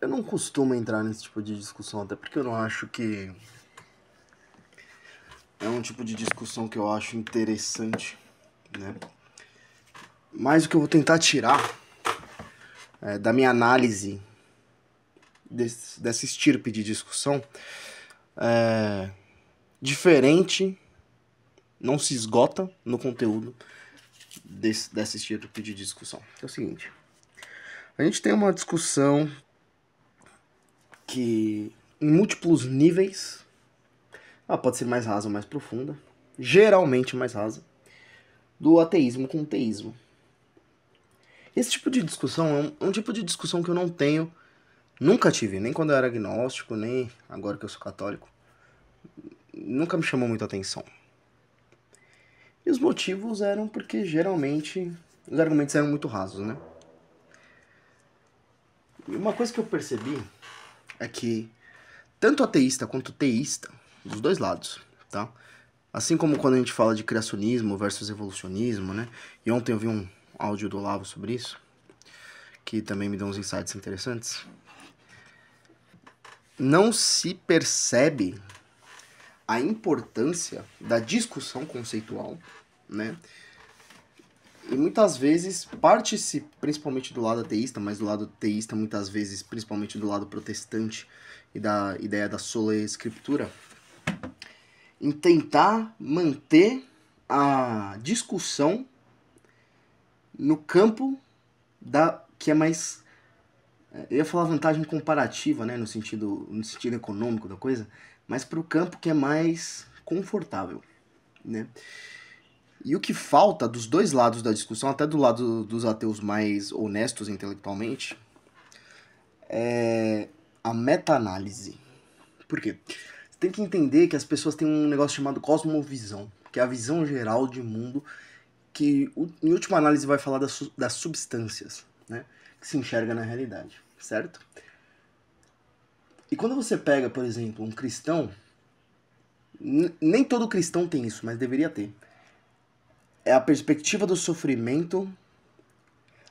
Eu não costumo entrar nesse tipo de discussão, até porque eu não acho que. É um tipo de discussão que eu acho interessante, né? Mas o que eu vou tentar tirar é, da minha análise desse, dessa estirpe de discussão é diferente, não se esgota no conteúdo desse, dessa estirpe de discussão. É o seguinte: a gente tem uma discussão que em múltiplos níveis, ela pode ser mais rasa ou mais profunda, geralmente mais rasa, do ateísmo com o teísmo. Esse tipo de discussão é um, é um tipo de discussão que eu não tenho, nunca tive, nem quando eu era agnóstico, nem agora que eu sou católico. Nunca me chamou muita atenção. E os motivos eram porque geralmente os argumentos eram muito rasos, né? E uma coisa que eu percebi é que tanto ateísta quanto teísta, dos dois lados, tá? Assim como quando a gente fala de criacionismo versus evolucionismo, né? E ontem eu vi um áudio do Lavo sobre isso, que também me deu uns insights interessantes. Não se percebe a importância da discussão conceitual, né? E muitas vezes, parte-se, principalmente do lado ateísta, mas do lado teísta, muitas vezes, principalmente do lado protestante e da ideia da sola escritura, em tentar manter a discussão no campo da que é mais eu ia falar vantagem comparativa, né, no sentido no sentido econômico da coisa, mas para o campo que é mais confortável, né? E o que falta dos dois lados da discussão, até do lado dos ateus mais honestos intelectualmente, é a meta-análise. Por quê? Você tem que entender que as pessoas têm um negócio chamado cosmovisão, que é a visão geral de mundo, que em última análise vai falar das, das substâncias, né? Que se enxerga na realidade, certo? E quando você pega, por exemplo, um cristão, nem todo cristão tem isso, mas deveria ter é a perspectiva do sofrimento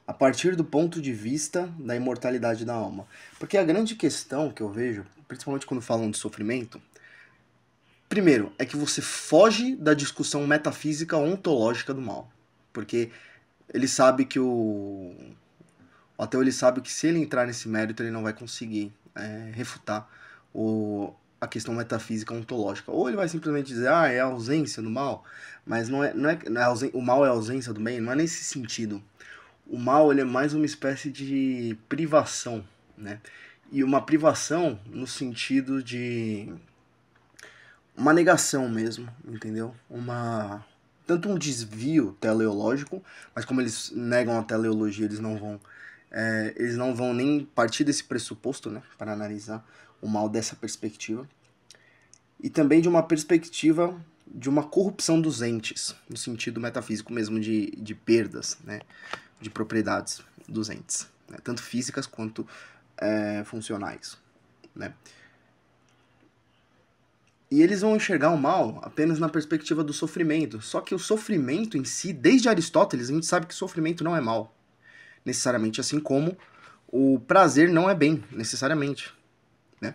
a partir do ponto de vista da imortalidade da alma. Porque a grande questão que eu vejo, principalmente quando falam de sofrimento, primeiro, é que você foge da discussão metafísica ontológica do mal. Porque ele sabe que o. O ateu ele sabe que se ele entrar nesse mérito, ele não vai conseguir é, refutar o, a questão metafísica ontológica. Ou ele vai simplesmente dizer, ah, é a ausência do mal, mas não é, não é, não é o mal é a ausência do bem, não é nesse sentido. O mal ele é mais uma espécie de privação, né? E uma privação no sentido de uma negação mesmo, entendeu? Uma tanto um desvio teleológico, mas como eles negam a teleologia, eles não vão é, eles não vão nem partir desse pressuposto, né, para analisar o mal dessa perspectiva. E também de uma perspectiva de uma corrupção dos entes, no sentido metafísico mesmo de, de perdas, né, de propriedades dos entes, né, tanto físicas quanto é, funcionais, né. E eles vão enxergar o mal apenas na perspectiva do sofrimento. Só que o sofrimento em si, desde Aristóteles, a gente sabe que sofrimento não é mal necessariamente, assim como o prazer não é bem, necessariamente, né?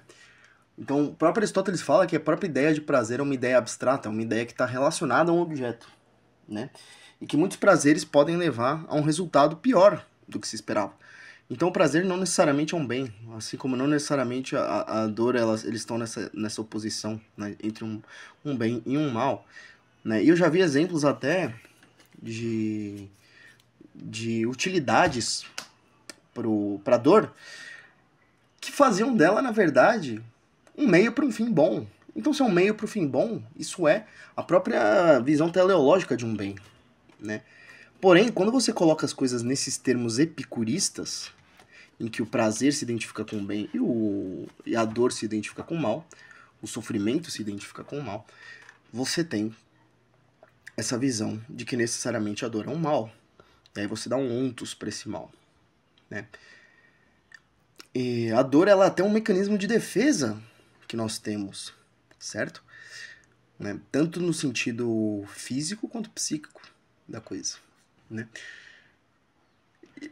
Então, o próprio Aristóteles fala que a própria ideia de prazer é uma ideia abstrata, é uma ideia que está relacionada a um objeto, né? E que muitos prazeres podem levar a um resultado pior do que se esperava. Então, o prazer não necessariamente é um bem, assim como não necessariamente a, a dor, elas, eles estão nessa, nessa oposição né? entre um, um bem e um mal. Né? E eu já vi exemplos até de de utilidades para a dor que faziam dela, na verdade, um meio para um fim bom. Então, se é um meio para o fim bom, isso é a própria visão teleológica de um bem. Né? Porém, quando você coloca as coisas nesses termos epicuristas, em que o prazer se identifica com o bem e, o, e a dor se identifica com o mal, o sofrimento se identifica com o mal, você tem essa visão de que necessariamente a dor é um mal. E aí você dá um ontos para esse mal, né? E a dor ela tem um mecanismo de defesa que nós temos, certo? Né? Tanto no sentido físico quanto psíquico da coisa, né? E,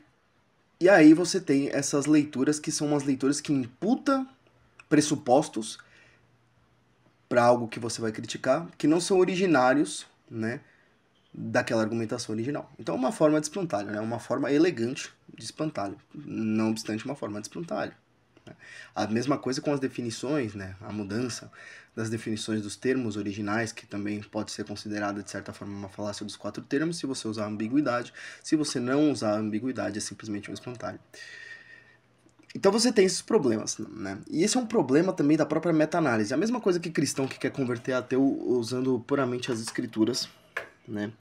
e aí você tem essas leituras que são umas leituras que imputa pressupostos para algo que você vai criticar que não são originários, né? daquela argumentação original. Então, é uma forma de espantalho, né? É uma forma elegante de espantalho, não obstante uma forma de espantalho. Né? A mesma coisa com as definições, né? a mudança das definições dos termos originais, que também pode ser considerada, de certa forma, uma falácia dos quatro termos, se você usar ambiguidade. Se você não usar ambiguidade, é simplesmente um espantalho. Então você tem esses problemas, né? E esse é um problema também da própria meta-análise. A mesma coisa que cristão que quer converter a ateu usando puramente as escrituras, né?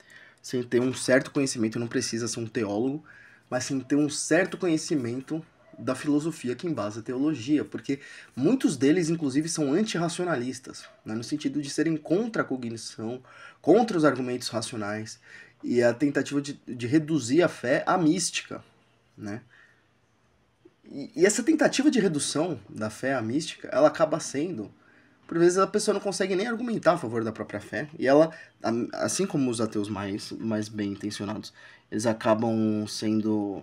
Sem ter um certo conhecimento, não precisa ser um teólogo, mas sem ter um certo conhecimento da filosofia que embasa a teologia, porque muitos deles, inclusive, são antirracionalistas, né? no sentido de serem contra a cognição, contra os argumentos racionais, e a tentativa de, de reduzir a fé à mística, né? E, e essa tentativa de redução da fé à mística, ela acaba sendo por vezes a pessoa não consegue nem argumentar a favor da própria fé. E ela, assim como os ateus mais, mais bem intencionados, eles acabam sendo.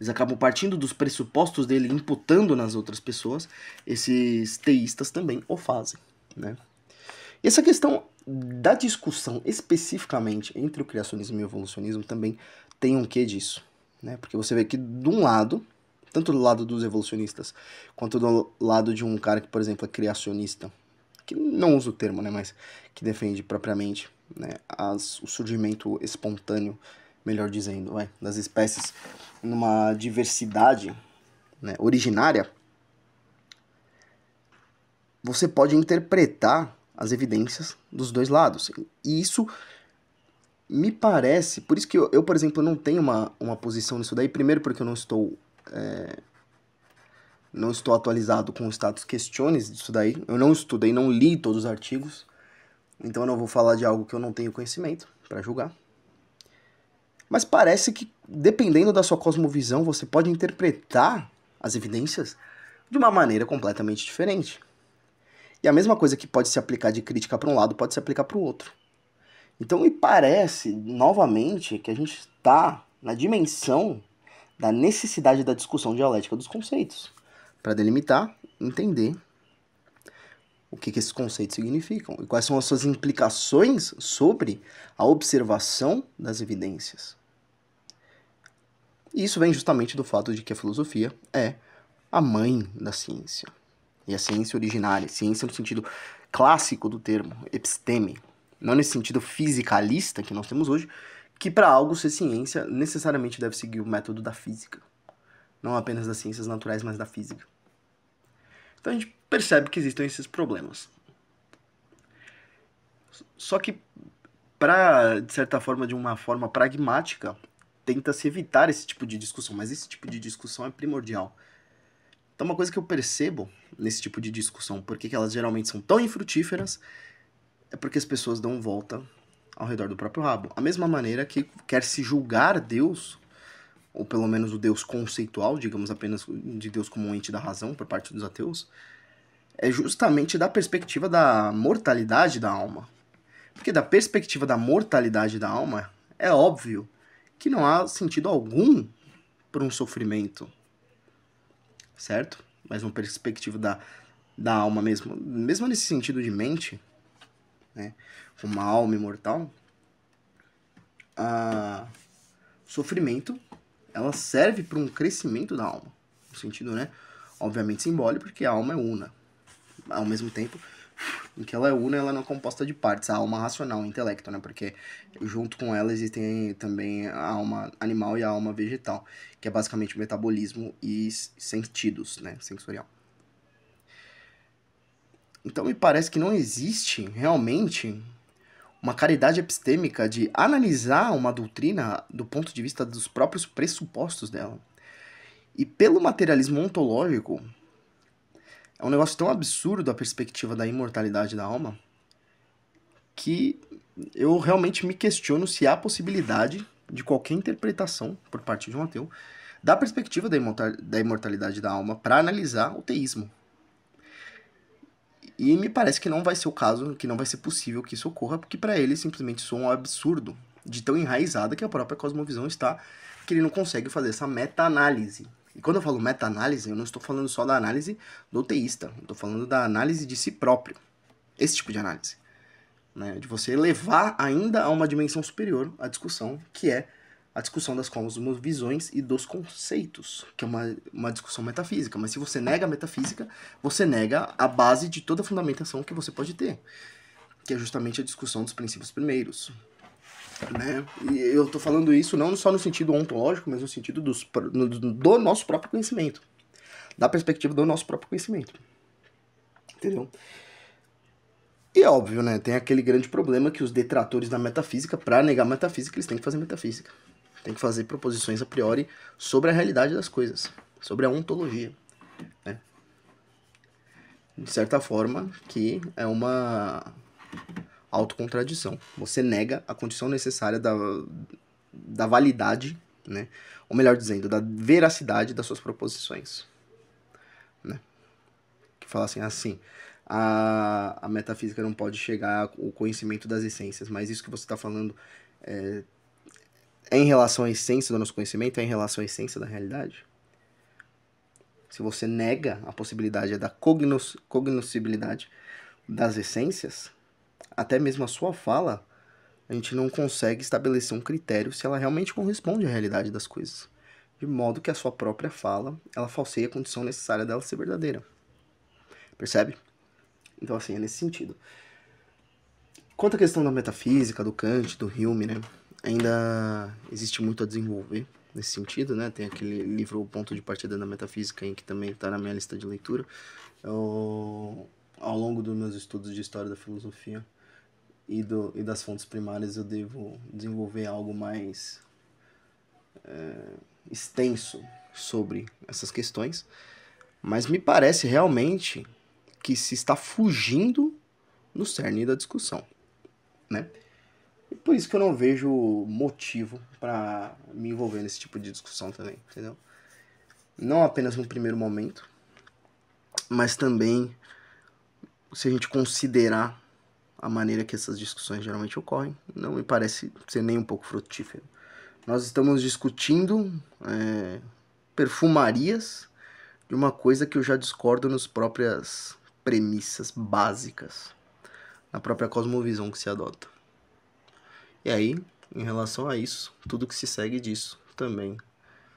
Eles acabam partindo dos pressupostos dele, imputando nas outras pessoas. Esses teístas também o fazem. Né? E essa questão da discussão especificamente entre o criacionismo e o evolucionismo também tem um quê disso. Né? Porque você vê que, de um lado, tanto do lado dos evolucionistas quanto do lado de um cara que, por exemplo, é criacionista, que não usa o termo, né, mas que defende propriamente né, as, o surgimento espontâneo, melhor dizendo, vai, das espécies numa diversidade né, originária, você pode interpretar as evidências dos dois lados. E isso me parece, por isso que eu, eu por exemplo, não tenho uma, uma posição nisso daí, primeiro porque eu não estou é, não estou atualizado com o status questiones disso daí. Eu não estudei, não li todos os artigos. Então eu não vou falar de algo que eu não tenho conhecimento para julgar. Mas parece que, dependendo da sua cosmovisão, você pode interpretar as evidências de uma maneira completamente diferente. E a mesma coisa que pode se aplicar de crítica para um lado, pode se aplicar para o outro. Então me parece, novamente, que a gente está na dimensão da necessidade da discussão dialética dos conceitos, para delimitar, entender o que, que esses conceitos significam e quais são as suas implicações sobre a observação das evidências. E isso vem justamente do fato de que a filosofia é a mãe da ciência. E a ciência originária, ciência no sentido clássico do termo, episteme, não nesse sentido fisicalista que nós temos hoje, que para algo ser ciência necessariamente deve seguir o método da física, não apenas das ciências naturais, mas da física. Então a gente percebe que existem esses problemas. Só que para de certa forma de uma forma pragmática, tenta-se evitar esse tipo de discussão, mas esse tipo de discussão é primordial. Então, uma coisa que eu percebo nesse tipo de discussão, porque elas geralmente são tão infrutíferas, é porque as pessoas dão volta ao redor do próprio rabo. A mesma maneira que quer se julgar Deus, ou pelo menos o Deus conceitual, digamos apenas de Deus como um ente da razão por parte dos ateus, é justamente da perspectiva da mortalidade da alma. Porque da perspectiva da mortalidade da alma, é óbvio que não há sentido algum para um sofrimento. Certo? Mas uma perspectiva da, da alma mesmo, mesmo nesse sentido de mente, né, uma alma imortal, a sofrimento ela serve para um crescimento da alma, no sentido, né, obviamente simbólico, porque a alma é una. Ao mesmo tempo em que ela é una, ela não é composta de partes, a alma racional, o intelecto, né, porque junto com ela existem também a alma animal e a alma vegetal, que é basicamente o metabolismo e sentidos, né, sensorial. Então me parece que não existe realmente uma caridade epistêmica de analisar uma doutrina do ponto de vista dos próprios pressupostos dela. E pelo materialismo ontológico, é um negócio tão absurdo a perspectiva da imortalidade da alma que eu realmente me questiono se há possibilidade de qualquer interpretação por parte de um ateu da perspectiva da imortalidade da alma para analisar o teísmo. E me parece que não vai ser o caso, que não vai ser possível que isso ocorra, porque para ele simplesmente soa um absurdo de tão enraizada que a própria cosmovisão está, que ele não consegue fazer essa meta-análise. E quando eu falo meta-análise, eu não estou falando só da análise do teísta, estou falando da análise de si próprio. Esse tipo de análise. Né? De você levar ainda a uma dimensão superior a discussão, que é a discussão das cosmovisões e dos conceitos, que é uma, uma discussão metafísica. Mas se você nega a metafísica, você nega a base de toda a fundamentação que você pode ter, que é justamente a discussão dos princípios primeiros. Né? E eu estou falando isso não só no sentido ontológico, mas no sentido dos, do nosso próprio conhecimento, da perspectiva do nosso próprio conhecimento. Entendeu? E é óbvio, né? Tem aquele grande problema que os detratores da metafísica, para negar a metafísica, eles têm que fazer metafísica tem que fazer proposições a priori sobre a realidade das coisas, sobre a ontologia. Né? De certa forma, que é uma autocontradição. Você nega a condição necessária da, da validade, né? ou melhor dizendo, da veracidade das suas proposições. Né? Que falassem assim, a, a metafísica não pode chegar ao conhecimento das essências, mas isso que você está falando é, é em relação à essência do nosso conhecimento, é em relação à essência da realidade. Se você nega a possibilidade da cognoscibilidade das essências, até mesmo a sua fala, a gente não consegue estabelecer um critério se ela realmente corresponde à realidade das coisas. De modo que a sua própria fala, ela falseia a condição necessária dela ser verdadeira. Percebe? Então, assim, é nesse sentido. Quanto à questão da metafísica, do Kant, do Hume, né? ainda existe muito a desenvolver nesse sentido, né? Tem aquele livro O Ponto de Partida da Metafísica, em que também está na minha lista de leitura. Eu, ao longo dos meus estudos de História da Filosofia e, do, e das fontes primárias, eu devo desenvolver algo mais é, extenso sobre essas questões. Mas me parece realmente que se está fugindo no cerne da discussão, né? Por isso que eu não vejo motivo para me envolver nesse tipo de discussão também, entendeu? Não apenas no primeiro momento, mas também se a gente considerar a maneira que essas discussões geralmente ocorrem, não me parece ser nem um pouco frutífero. Nós estamos discutindo é, perfumarias de uma coisa que eu já discordo nas próprias premissas básicas, na própria cosmovisão que se adota. E aí, em relação a isso, tudo que se segue disso também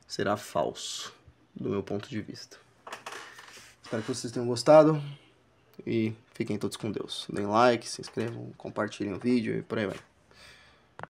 será falso, do meu ponto de vista. Espero que vocês tenham gostado e fiquem todos com Deus. Deem like, se inscrevam, compartilhem o vídeo e por aí vai.